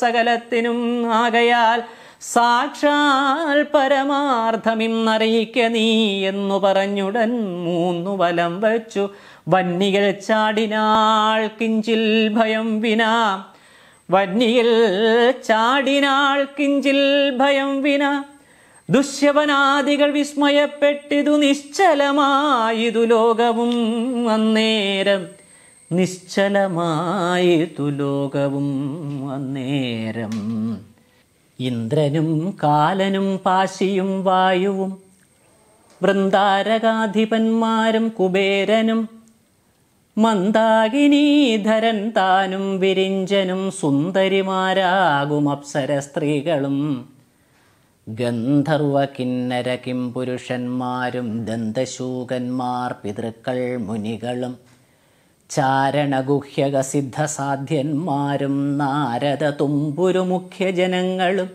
സകലത്തിനും ആകയാൽ സാക്ഷാൽ പരമാർത്ഥമിന്നറിയിക്ക നീ എന്നു പറഞ്ഞുടൻ മൂന്നു വലം വച്ചു വന്നികൾ ചാടിനാൾ കിഞ്ചിൽ ഭയം വിന വന്നിയിൽ ചാടിനാൾ കിഞ്ചിൽ ഭയം വിന ദുശ്യവനാദികൾ വിസ്മയപ്പെട്ടിതു നിശ്ചലമായിതു ലോകവും അന്നേരം നിശ്ചലമായിതു ലോകവും അന്നേരം ഇന്ദ്രനും കാലനും പാശിയും വായുവും വൃന്ദാരകാധിപന്മാരും കുബേരനും മന്ദാകിനീധരൻ താനും വിരിഞ്ചനും സുന്ദരിമാരാകും അപ്സര സ്ത്രീകളും ഗന്ധർവ കിന്നര കിംപുരുഷന്മാരും ദന്തശൂകന്മാർ പിതൃക്കൾ മുനികളും ചാരണഗുഹ്യക സിദ്ധസാധ്യന്മാരും നാരദ തുമ്പുരു മുഖ്യജനങ്ങളും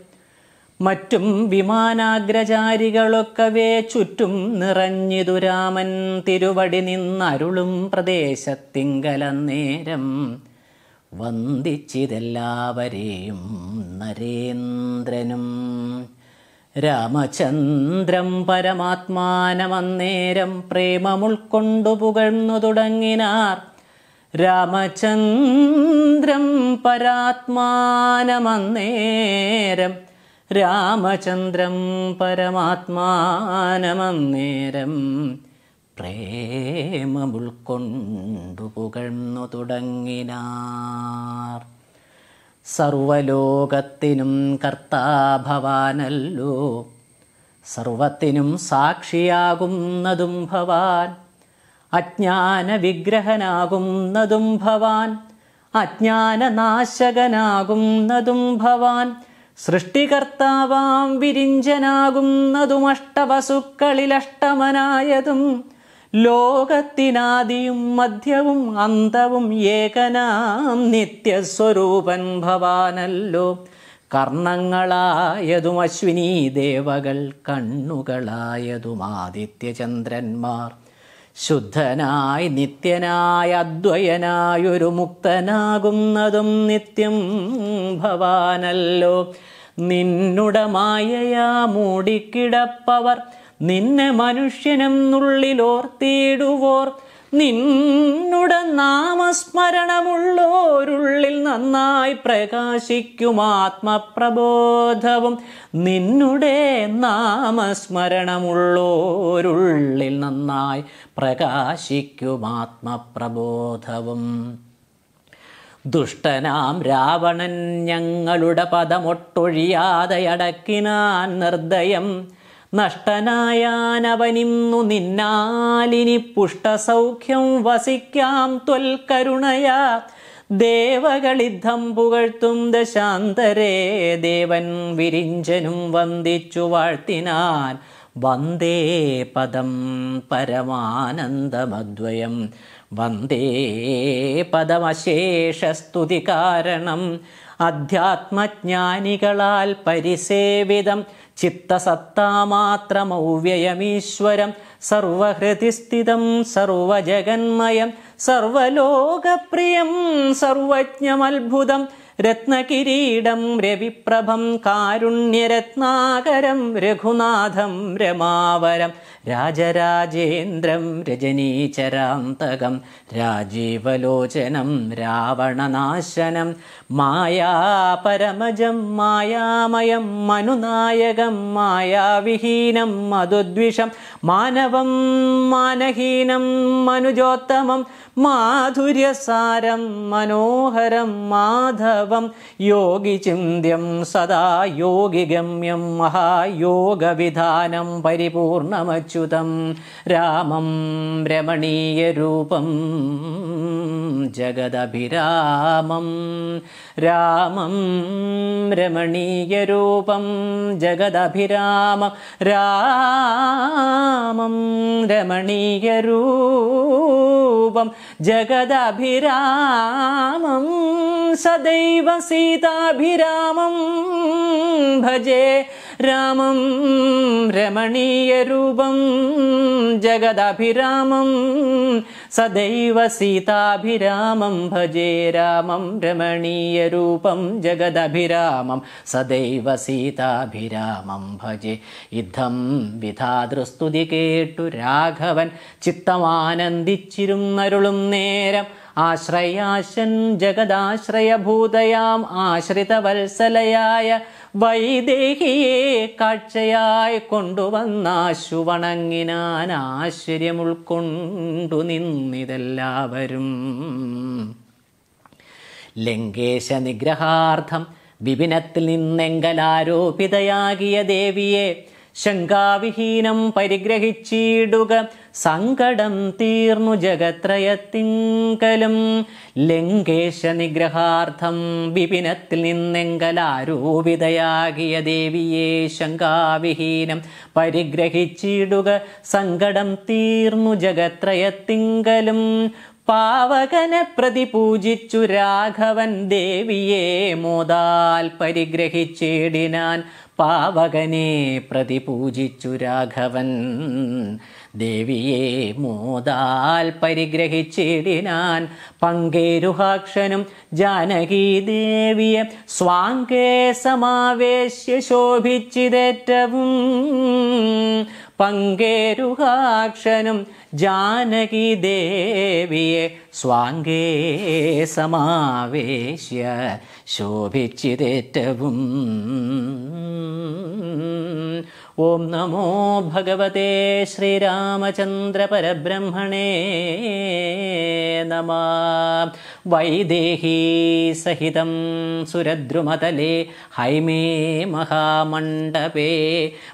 മറ്റും വിമാനാഗ്രചാരികളൊക്കവേ ചുറ്റും നിറഞ്ഞിതു രാമൻ തിരുവടി നിന്നരുളും പ്രദേശത്തിങ്കല നേരം വന്ദിച്ചിതെല്ലാവരെയും നരേന്ദ്രനും രാമചന്ദ്രം പരമാത്മാനമന്നേരം പ്രേമമുൾക്കൊണ്ടു പുകഴ്ന്നു തുടങ്ങിനാർ രാമചന്ദ്രം പരാത്മാനമന്നേരം രാമചന്ദ്രം പരമാത്മാനമന്നേരം പ്രേമമുൾക്കൊണ്ടു പുകഴ്ന്നു തുടങ്ങിനാർ സർവലോകത്തിനും കർത്താഭവാനല്ലോ സർവത്തിനും സാക്ഷിയാകുന്നതും ഭവാൻ അജ്ഞാന വിഗ്രഹനാകുന്നതും ഭവാൻ അജ്ഞാനനാശകനാകുന്നതും ഭവാൻ സൃഷ്ടികർത്താവാം വിരിഞ്ചനാകുന്നതും അഷ്ടവസുക്കളിലഷ്ടമനായതും ലോകത്തിനാദിയും മധ്യവും അന്തവും ഏകനാം നിത്യസ്വരൂപൻ ഭവാനല്ലോ കർണങ്ങളായതും അശ്വിനി ദേവകൾ കണ്ണുകളായതും ആദിത്യചന്ദ്രന്മാർ ശുദ്ധനായി നിത്യനായ അദ്വയനായൊരു മുക്തനാകുന്നതും നിത്യം ഭവാനല്ലോ നിന്നുടമായയാ മൂടിക്കിടപ്പവർ നിന്നെ മനുഷ്യനെന്നുള്ളിലോർത്തിയിടുവോർ നിന്നുട നാമസ്മരണമുള്ളോരുള്ളിൽ നന്നായി പ്രകാശിക്കും ആത്മപ്രബോധവും നിന്നുടെ നാമസ്മരണമുള്ളോരുള്ളിൽ നന്നായി പ്രകാശിക്കും ആത്മപ്രബോധവും ദുഷ്ടനാം രാവണൻ ഞങ്ങളുടെ പദമൊട്ടൊഴിയാതെ അടക്കിനാൻ നിർദ്ദയം നഷ്ടനായാനവനിന്നു നിന്നാലിനി പുഷ്ടസൗഖ്യം വസിക്കാം ത്വൽക്കരുണയാ ദേവകളിദ്ധം പുകഴ്ത്തും ദശാന്തരേ ദേവൻ വിരിഞ്ചനും വന്ദിച്ചു വാഴ്ത്തിനാൻ വന്ദേ പദം പരമാനന്ദമദ്വയം വന്ദേ പദമശേഷസ്തുതി കാരണം അധ്യാത്മജ്ഞാനികളാൽ പരിസേവിതം ചിത്തസത്താമാത്രമൗവ്യയമീശ്വരം സർവഹൃതിസ്ഥിതം സർവജഗന്മയം സർവലോകപ്രിയം സർവജ്ഞമത്ഭുതം രത്നകിരീടം രവിപ്രഭം കാരുണ്യരത്നാകരം രഘുനാഥം രമാവരം രാജരാജേന്ദ്രം രജനീചരാന്തകം രാജീവലോചനം രാവണനാശനം മായാപരമജം മായാമയം മനുനായകം മായാവിഹീനം മധുദ്വിഷം മാനവം മാനഹീനം മനുജോത്തമം മാധുര്യസാരം മനോഹരം മാധവം ചിന്ത്യം സദാ യോഗിഗമ്യം മഹായോഗവിധാനം പരിപൂർണമച്ചു रामं रमणीयरूपं जगदभिरामम् रामं रमणीयरूपं जगदभिरामं रामं रमणीयरूपं जगदभिरामं सदैव सीताभिरामं भजे रामं रमणीयरूपं जगदभिरामं सदैव सीताभिरामं भजे रामं रमणीय രൂപം ജഗദഭിരാമം സദൈവ സീതാഭിരാമം ഭജെ യുദ്ധം വിധാതൃസ്തുതി കേട്ടു രാഘവൻ ചിത്തമാനന്ദിച്ചിരുന്നരുളും നേരം ആശ്രയാശൻ ജഗദാശ്രയഭൂതയാം ആശ്രിതവത്സലയായ വൈദേഹിയെ കാഴ്ചയായി കൊണ്ടുവന്നാശു വണങ്ങിനാൻ ആശ്ചര്യം നിന്നിതെല്ലാവരും ലങ്കേശ നിഗ്രഹാർത്ഥം വിപിനത്തിൽ നിന്നെങ്കലാരോപിതയാകിയ ദേവിയെ ശങ്കാവിഹീനം പരിഗ്രഹിച്ചിടുക സങ്കടം തീർന്നു ജഗത്രയത്തിങ്കലും ലങ്കേശ നിഗ്രഹാർത്ഥം വിപിനത്തിൽ നിന്നെങ്കലാരോപിതയാകിയ ദേവിയെ ശങ്കാവിഹീനം പരിഗ്രഹിച്ചിടുക സങ്കടം തീർന്നു ജഗത്രയത്തിങ്കലും പാവകനെ പ്രതി പൂജിച്ചു രാഘവൻ ദേവിയെ മോദാൽ പരിഗ്രഹിച്ചിടിനാൻ പാവകനെ പ്രതി പൂജിച്ചു രാഘവൻ ദേവിയെ മോദാൽ പരിഗ്രഹിച്ചിടിനാൻ പങ്കേരുഹാക്ഷനും ജാനകീ ദേവിയെ സ്വാങ്കേ സമാവേശ്യ ശോഭിച്ചിതേറ്റവും പങ്കേരുഹാക്ഷനും जानकी जानकीदेव्ये स्वाङ्गे समावेश्य शोभिचिरेटुम् ॐ नमो भगवते श्रीरामचन्द्रपरब्रह्मणे नमः सहितं सुरद्रुमतले हैमे महामण्डपे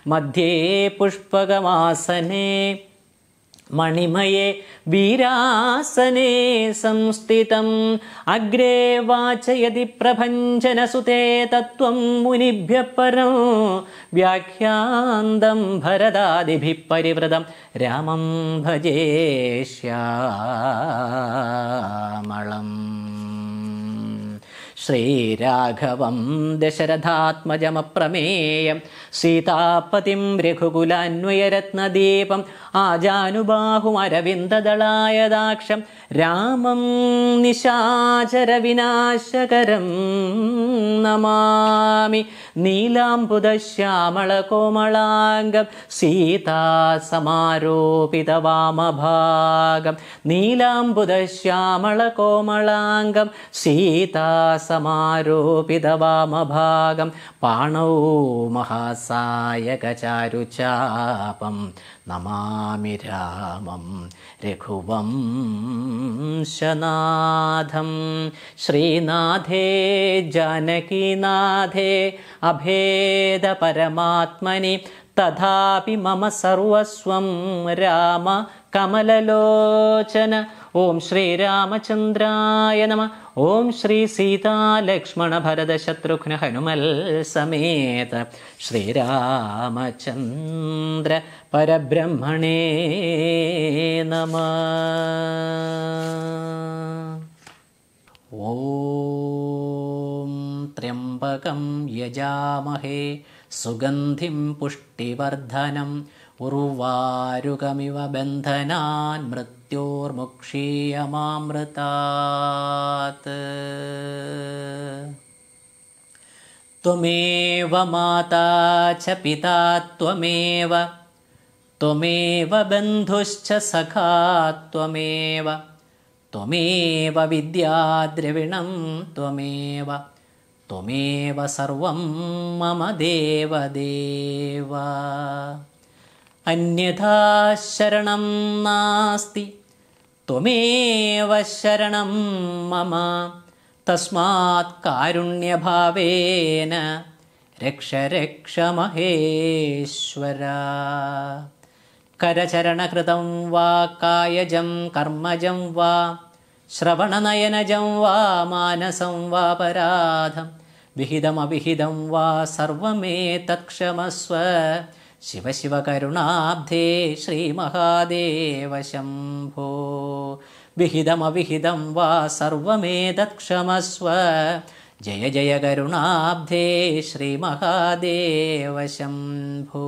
मध्ये पुष्पगमासने मणिमये वीरासने संस्थितम् अग्रे वाच यदि प्रभञ्जनसुते तत्त्वम् मुनिभ्यः परम् व्याख्यान्तम् भरदादिभिः परिव्रतम् रामम् भजेष्यामळम् ശ്രീരാഘവം ദശരഥാത്മജമപ്രമേയം സീതാപതിം രഘുകുലാന്വയരത്നദീപം ആജാനുബാഹുമരവിന്ദദളായദാക്ഷം रामं निशाचरविनाशकरं नमामि नीलाम्बुदश्यामल कोमलाङ्गं सीता समारोपित वामभागं सीता समारोपित पाणौ महासायकचारुचापं नमामि रामम् रघुवं शनाथं श्रीनाथे जानकीनाथे अभेद तथापि मम सर्वस्वं राम कमललोचन ॐ श्रीरामचन्द्राय नमः ॐ श्रीसीतालक्ष्मणभरदशत्रुघ्नहनुमल्समेत परब्रह्मणे नमः ॐ त्र्यम्बकं यजामहे सुगन्धिं पुष्टिवर्धनम् उर्वारुगमिव बन्धनान् मृत्योर्मुक्षीयमामृतात् त्वमेव माता च पिता त्वमेव त्वमेव बन्धुश्च सखा त्वमेव त्वमेव विद्याद्रविणं त्वमेव त्वमेव सर्वं मम देवदेव अन्यथा शरणं नास्ति त्वमेव शरणं मम तस्मात् कारुण्यभावेन रक्ष रक्ष महेश्वर करचरणकृतं वा कायजं कर्मजं वा श्रवणनयनजं वा मानसं वा पराधम् विहितमविहितं वा सर्वमेतत्क्षमस्व शिवशिवकरुणाब्धे श्रीमहादेव शम्भो वा सर्वमेतत्क्षमस्व जय जय करुणाब्धे श्रीमहादेव शम्भो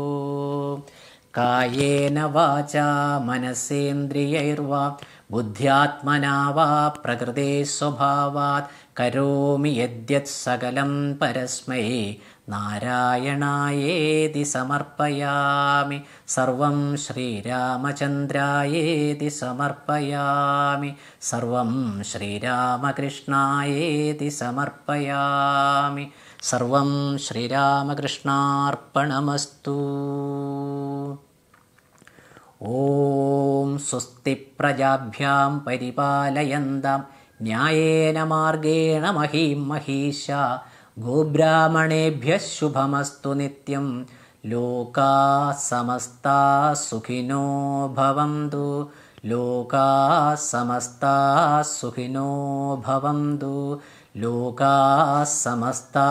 कायेन वाचा मनसेन्द्रियैर्वा बुद्ध्यात्मना वा प्रकृते स्वभावात् करोमि यद्यत् सकलं परस्मै നാരായണായേതി സമർപ്പയാമി സർവം ശ്രീരാമചന്ദ്രായേതി സമർപ്പയാമി സർവം ശ്രീരാമകൃഷ്ണായേതി സമർപ്പയാമി സർവം ശ്രീരാമകൃഷ്ണാർപ്പണമസ്തു ഓം സ്വസ്തി പ്രജാഭ്യാം പരിപാലയന്താം ന്യായേന മാർഗേണ മഹീം മഹീശ गोब्राह्मणेभ्यः शुभमस्तु नित्यं सुखिनो भवन्तु समस्ता सुखिनो भवन्तु समस्ता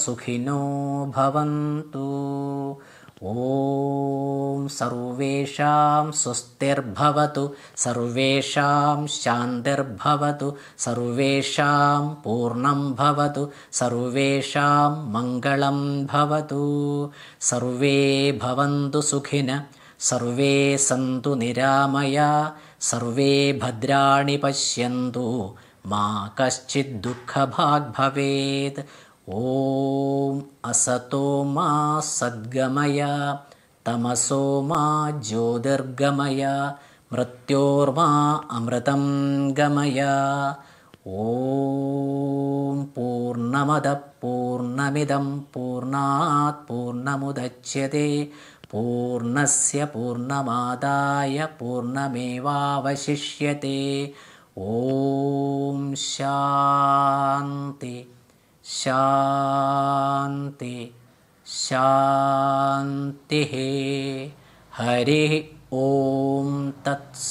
सुखिनो भवन्तु सर्वेषां स्वस्तिर्भवतु सर्वेषां शान्तिर्भवतु सर्वेषां पूर्णं भवतु सर्वेषां मङ्गलं भवतु सर्वे भवन्तु सुखिन सर्वे सन्तु निरामया सर्वे भद्राणि पश्यन्तु मा कश्चिद्दुःखभाग्भवेत् ॐ असतो मा सद्गमय तमसो मा ज्योतिर्गमय मृत्योर्मा अमृतं गमय ॐ पूर्णमदः पूर्णमिदं पूर्णात् पूर्णमुदच्यते पूर्णस्य पूर्णमादाय पूर्णमेवावशिष्यते ॐ शान्ति शान्ति शान्तिः हरिः ॐ तत्स